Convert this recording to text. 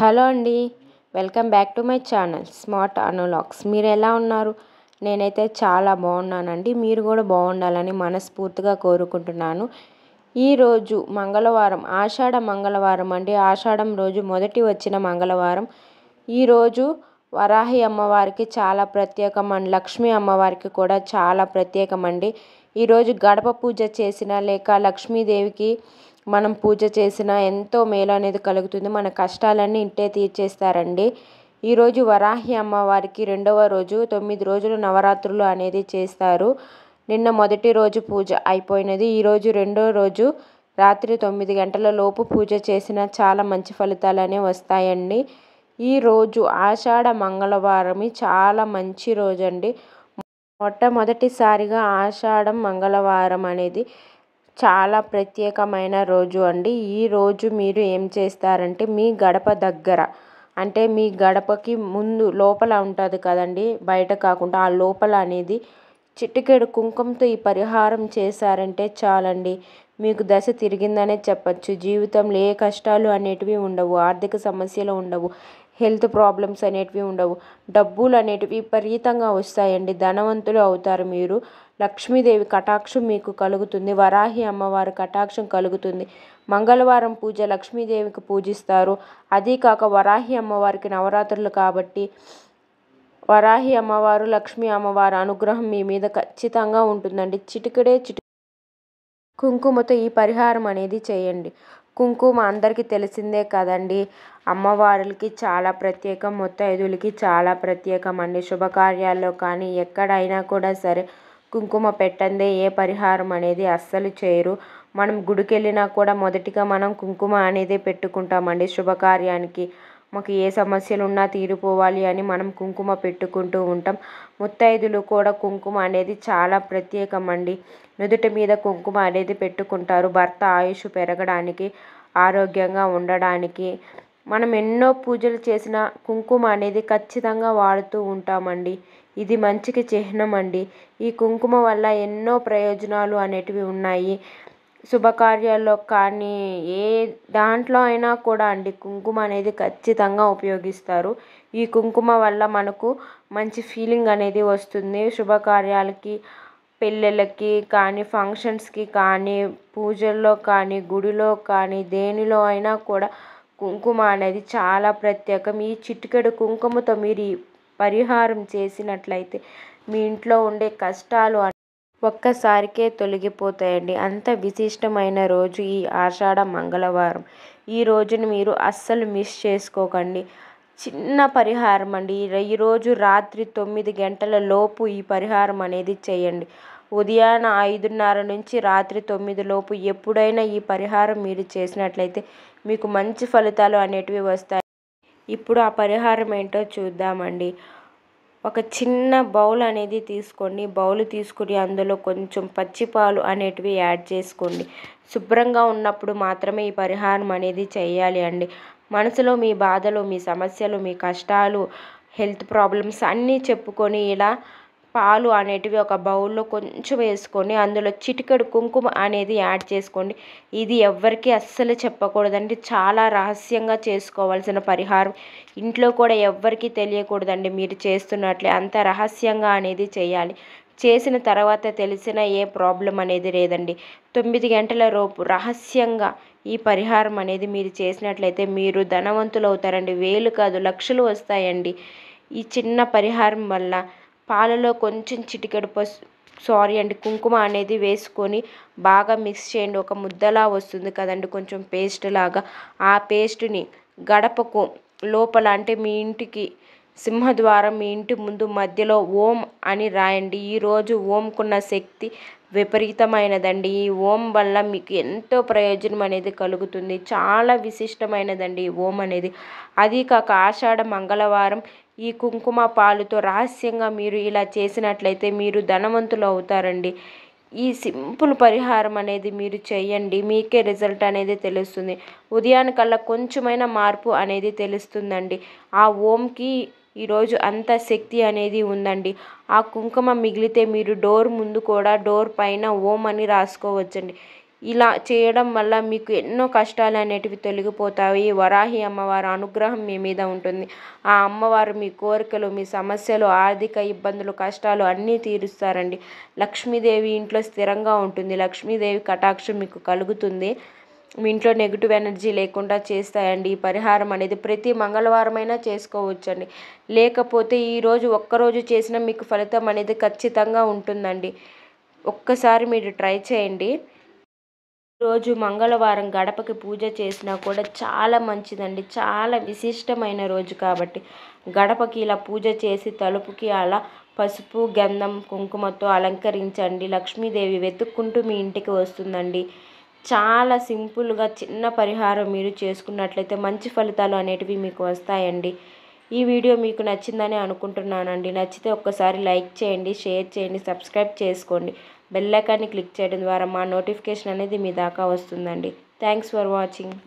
hello అండి welcome back to my channel smart analogs మీరు ఎలా ఉన్నారు నేనైతే చాలా బాగున్నానండి మీరు కూడా బాగుండాలని మనస్ఫూర్తిగా కోరుకుంటున్నాను ఈరోజు మంగళవారం ఆషాఢ మంగళవారం అండి ఆషాఢం రోజు మొదటి వచ్చిన మంగళవారం ఈరోజు వరాహి అమ్మవారికి చాలా ప్రత్యేకం అండి లక్ష్మీ అమ్మవారికి కూడా చాలా ప్రత్యేకం అండి ఈరోజు గడప పూజ చేసిన లేక లక్ష్మీదేవికి మనం పూజ చేసినా ఎంతో మేలు అనేది కలుగుతుంది మన కష్టాలన్నీ ఇంటే తీర్చేస్తారండి ఈరోజు వరాహి అమ్మవారికి రెండవ రోజు తొమ్మిది రోజులు నవరాత్రులు అనేది చేస్తారు నిన్న మొదటి రోజు పూజ అయిపోయినది ఈరోజు రెండో రోజు రాత్రి తొమ్మిది గంటల లోపు పూజ చేసిన చాలా మంచి ఫలితాలనే వస్తాయండి ఈరోజు ఆషాఢ మంగళవారం చాలా మంచి రోజండి మొట్టమొదటిసారిగా ఆషాఢం మంగళవారం అనేది చాలా ప్రత్యేకమైన రోజు అండి ఈ రోజు మీరు ఏం చేస్తారంటే మీ గడప దగ్గర అంటే మీ గడపకి ముందు లోపల ఉంటుంది కదండి బయట కాకుండా ఆ లోపల అనేది చిటికెడు కుంకుమతో ఈ పరిహారం చేశారంటే చాలండి మీకు దశ తిరిగిందనే చెప్పచ్చు జీవితంలో ఏ కష్టాలు అనేటివి ఉండవు ఆర్థిక సమస్యలు ఉండవు హెల్త్ ప్రాబ్లమ్స్ అనేటివి ఉండవు డబ్బులు అనేటివి విపరీతంగా వస్తాయండి ధనవంతులు అవుతారు మీరు లక్ష్మీదేవి కటాక్షం మీకు కలుగుతుంది వరాహి అమ్మవారి కటాక్షం కలుగుతుంది మంగళవారం పూజ లక్ష్మీదేవికి పూజిస్తారు అదీ కాక వరాహి అమ్మవారికి నవరాత్రులు కాబట్టి వరాహి అమ్మవారు లక్ష్మీ అమ్మవారి అనుగ్రహం మీ మీద ఖచ్చితంగా ఉంటుందండి చిటికడే చిటి కుంకుమతో ఈ పరిహారం అనేది చేయండి కుంకుమ అందరికీ తెలిసిందే కదండి అమ్మవారికి చాలా ప్రత్యేకం ముత్తైదులకి చాలా ప్రత్యేకం అండి శుభకార్యాల్లో కానీ ఎక్కడైనా కూడా సరే కుంకుమ పెట్టందే ఏ పరిహారం అనేది అస్సలు చేయరు మనం గుడికి వెళ్ళినా కూడా మొదటిగా మనం కుంకుమ అనేది పెట్టుకుంటామండి శుభకార్యానికి మాకు ఏ సమస్యలు ఉన్నా తీరిపోవాలి అని మనం కుంకుమ పెట్టుకుంటూ ఉంటాం ముత్తైదులు కూడా కుంకుమ అనేది చాలా ప్రత్యేకమండి నుదుటి మీద కుంకుమ అనేది పెట్టుకుంటారు భర్త ఆయుష్ పెరగడానికి ఆరోగ్యంగా ఉండడానికి మనం ఎన్నో పూజలు చేసిన కుంకుమ అనేది ఖచ్చితంగా వాడుతూ ఉంటామండి ఇది మంచికి చిహ్నం అండి ఈ కుంకుమ వల్ల ఎన్నో ప్రయోజనాలు అనేటివి ఉన్నాయి శుభకార్యాల్లో కానీ ఏ దాంట్లో అయినా కూడా అండి కుంకుమ అనేది ఖచ్చితంగా ఉపయోగిస్తారు ఈ కుంకుమ వల్ల మనకు మంచి ఫీలింగ్ అనేది వస్తుంది శుభకార్యాలకి పెళ్ళిళ్ళకి కానీ ఫంక్షన్స్కి కానీ పూజల్లో కానీ గుడిలో కానీ దేనిలో అయినా కూడా కుంకుమ అనేది చాలా ప్రత్యేకం ఈ చిటికెడు కుంకుమతో మీరు పరిహారం చేసినట్లయితే మీ ఇంట్లో ఉండే కష్టాలు ఒక్కసారికే తొలగిపోతాయండి అంత విశిష్టమైన రోజు ఈ ఆషాఢ మంగళవారం ఈ రోజును మీరు అస్సలు మిస్ చేసుకోకండి చిన్న పరిహారం అండి ఈరోజు రాత్రి తొమ్మిది గంటల లోపు ఈ పరిహారం అనేది చేయండి ఉదయాన ఐదున్నర నుంచి రాత్రి తొమ్మిది లోపు ఎప్పుడైనా ఈ పరిహారం మీరు చేసినట్లయితే మీకు మంచి ఫలితాలు అనేటివి వస్తాయి ఇప్పుడు ఆ పరిహారం ఏంటో చూద్దామండి ఒక చిన్న బౌల్ అనేది తీసుకోండి బౌల్ తీసుకుని అందులో కొంచెం పచ్చిపాలు అనేటివి యాడ్ చేసుకోండి శుభ్రంగా ఉన్నప్పుడు మాత్రమే ఈ పరిహారం అనేది చేయాలి అండి మనసులో మీ బాధలు మీ సమస్యలు మీ కష్టాలు హెల్త్ ప్రాబ్లమ్స్ అన్నీ చెప్పుకొని ఇలా పాలు అనేటివి ఒక బౌల్లో కొంచెం వేసుకొని అందులో చిటికెడు కుంకుమ అనేది యాడ్ చేసుకోండి ఇది ఎవ్వరికీ అస్సలు చెప్పకూడదండి చాలా రహస్యంగా చేసుకోవాల్సిన పరిహారం ఇంట్లో కూడా ఎవ్వరికీ తెలియకూడదండి మీరు చేస్తున్నట్లే అంత రహస్యంగా అనేది చేయాలి చేసిన తర్వాత తెలిసిన ఏ ప్రాబ్లం అనేది లేదండి తొమ్మిది గంటల లోపు రహస్యంగా ఈ పరిహారం అనేది మీరు చేసినట్లయితే మీరు ధనవంతులు అవుతారండి వేలు కాదు లక్షలు వస్తాయండి ఈ చిన్న పరిహారం వల్ల పాలలో కొంచెం చిటికెడు పసు సారీ అండి కుంకుమ అనేది వేసుకొని బాగా మిక్స్ చేయండి ఒక ముద్దలా వస్తుంది కదండి కొంచెం పేస్ట్ లాగా ఆ పేస్ట్ని గడపకు లోపల అంటే మీ ఇంటికి సింహద్వారం మీ ఇంటి ముందు మధ్యలో ఓం అని రాయండి ఈరోజు ఓంకున్న శక్తి విపరీతమైనదండి ఈ ఓం వల్ల మీకు ఎంతో ప్రయోజనం అనేది కలుగుతుంది చాలా విశిష్టమైనదండి ఈ ఓం అనేది అది కాక ఆషాఢ మంగళవారం ఈ కుంకుమ పాలుతో రహస్యంగా మీరు ఇలా చేసినట్లయితే మీరు ధనవంతులు అవుతారండి ఈ సింపుల్ పరిహారం అనేది మీరు చేయండి మీకే రిజల్ట్ అనేది తెలుస్తుంది ఉదయానికల్లా కొంచెమైనా మార్పు అనేది తెలుస్తుందండి ఆ ఓంకి ఈరోజు అంత శక్తి అనేది ఉందండి ఆ కుంకుమ మిగిలితే మీరు డోర్ ముందు కూడా డోర్ పైన ఓం అని రాసుకోవచ్చండి ఇలా చేయడం వల్ల మీకు ఎన్నో కష్టాలు అనేటివి తొలగిపోతాయి వరాహి అమ్మవారి అనుగ్రహం మీ మీద ఉంటుంది ఆ అమ్మవారు మీ కోరికలు మీ సమస్యలు ఆర్థిక ఇబ్బందులు కష్టాలు అన్నీ తీరుస్తారండి లక్ష్మీదేవి ఇంట్లో స్థిరంగా ఉంటుంది లక్ష్మీదేవి కటాక్షం మీకు కలుగుతుంది మీ ఇంట్లో నెగిటివ్ ఎనర్జీ లేకుండా చేస్తాయండి ఈ పరిహారం అనేది ప్రతి మంగళవారమైనా చేసుకోవచ్చండి లేకపోతే ఈరోజు ఒక్కరోజు చేసినా మీకు ఫలితం అనేది ఖచ్చితంగా ఉంటుందండి ఒక్కసారి మీరు ట్రై చేయండి రోజు మంగళవారం గడపకి పూజ చేసినా కూడా చాలా మంచిదండి చాలా విశిష్టమైన రోజు కాబట్టి గడపకి ఇలా పూజ చేసి తలుపుకి అలా పసుపు గంధం కుంకుమతో అలంకరించండి లక్ష్మీదేవి వెతుక్కుంటూ మీ ఇంటికి వస్తుందండి చాలా సింపుల్గా చిన్న పరిహారం మీరు చేసుకున్నట్లయితే మంచి ఫలితాలు అనేటివి మీకు వస్తాయండి ఈ వీడియో మీకు నచ్చిందని అనుకుంటున్నానండి నచ్చితే ఒక్కసారి లైక్ చేయండి షేర్ చేయండి సబ్స్క్రైబ్ చేసుకోండి బెల్లైకాన్ని క్లిక్ చేయడం ద్వారా మా నోటిఫికేషన్ అనేది మీ దాకా వస్తుందండి థ్యాంక్స్ ఫర్ వాచింగ్